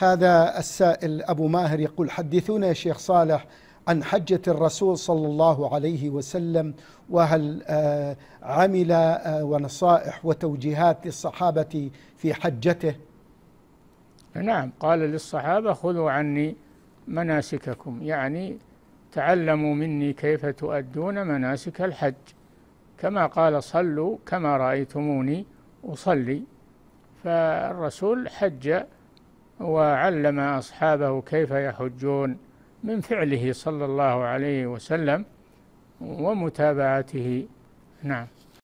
هذا السائل أبو ماهر يقول حدثونا يا شيخ صالح عن حجة الرسول صلى الله عليه وسلم وهل آه، عمل آه، ونصائح وتوجيهات للصحابة في حجته نعم قال للصحابة خذوا عني مناسككم يعني تعلموا مني كيف تؤدون مناسك الحج كما قال صلوا كما رأيتموني أصلي فالرسول حج وعلم أصحابه كيف يحجون من فعله صلى الله عليه وسلم ومتابعته نعم